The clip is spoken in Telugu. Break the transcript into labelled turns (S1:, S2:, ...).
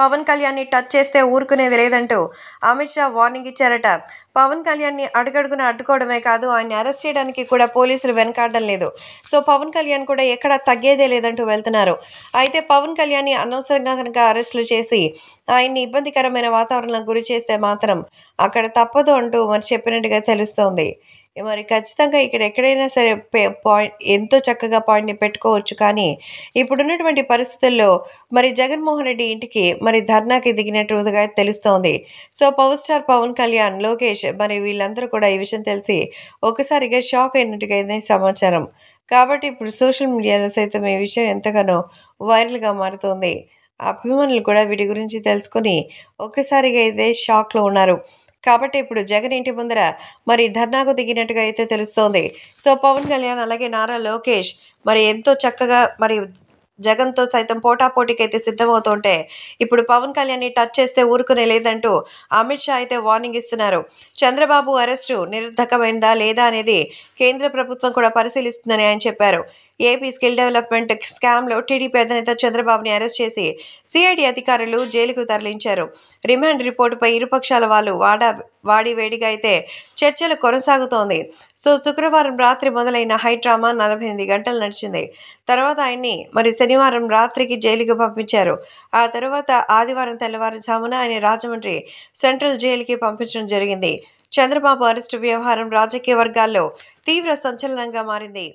S1: పవన్ కళ్యాణ్ని టచ్ చేస్తే ఊరుకునేది లేదంటూ అమిత్ షా వార్నింగ్ ఇచ్చారట పవన్ కళ్యాణ్ని అడుగడుగున అడ్డుకోవడమే కాదు ఆయన్ని అరెస్ట్ చేయడానికి కూడా పోలీసులు వెనకాడడం లేదు సో పవన్ కళ్యాణ్ కూడా ఎక్కడ తగ్గేదే లేదంటూ వెళ్తున్నారు అయితే పవన్ కళ్యాణ్ని అనవసరంగా కనుక అరెస్టులు చేసి ఆయన్ని ఇబ్బందికరమైన వాతావరణంలో గురి చేస్తే మాత్రం అక్కడ తప్పదు అంటూ మరి చెప్పినట్టుగా తెలుస్తోంది మరి ఖచ్చితంగా ఇక్కడ ఎక్కడైనా సరే పాయింట్ ఎంతో చక్కగా పాయింట్ని పెట్టుకోవచ్చు కానీ ఇప్పుడున్నటువంటి పరిస్థితుల్లో మరి జగన్మోహన్ రెడ్డి ఇంటికి మరి ధర్నాకి దిగినట్టుగా తెలుస్తోంది so power star Pawan Kalyan Lokesh మరి వీళ్ళందరూ కూడా ఈ విషయం తెలిసి ఒకసారిగా షాక్ అయినట్టుగా అయింది సమాచారం కాబట్టి ఇప్పుడు సోషల్ మీడియాలో సైతం ఈ విషయం ఎంతగానో వైరల్గా మారుతోంది అభిమానులు కూడా వీటి గురించి తెలుసుకుని ఒక్కసారిగా అయితే షాక్లో ఉన్నారు కాబట్టి ఇప్పుడు జగన్ ఇంటి ముందర మరి ధర్నాకు దిగినట్టుగా అయితే తెలుస్తోంది సో పవన్ కళ్యాణ్ అలాగే నారా లోకేష్ మరి ఎంతో చక్కగా మరి జగన్తో సైతం పోటాపోటీకి అయితే సిద్ధమవుతుంటే ఇప్పుడు పవన్ కళ్యాణ్ని టచ్ చేస్తే ఊరుకునే లేదంటూ అమిత్ షా అయితే వార్నింగ్ ఇస్తున్నారు చంద్రబాబు అరెస్టు నిరర్ధకమైందా లేదా అనేది కేంద్ర ప్రభుత్వం కూడా పరిశీలిస్తుందని ఆయన చెప్పారు ఏపీ స్కిల్ డెవలప్మెంట్ స్కామ్లో టీడీపీ అధినేత చంద్రబాబుని అరెస్ట్ చేసి సిఐడి అధికారులు జైలుకు తరలించారు రిమాండ్ రిపోర్టుపై ఇరుపక్షాల వాళ్ళు వాడా వాడి వేడిగా అయితే చర్చలు కొనసాగుతోంది సో శుక్రవారం రాత్రి మొదలైన హై డ్రామా నలభై ఎనిమిది గంటలు నడిచింది తర్వాత ఆయన్ని మరి శనివారం రాత్రికి జైలుకు పంపించారు ఆ తర్వాత ఆదివారం తెల్లవారుజామున ఆయన రాజమండ్రి సెంట్రల్ జైలుకి పంపించడం జరిగింది చంద్రబాబు అరెస్టు వ్యవహారం రాజకీయ వర్గాల్లో తీవ్ర సంచలనంగా మారింది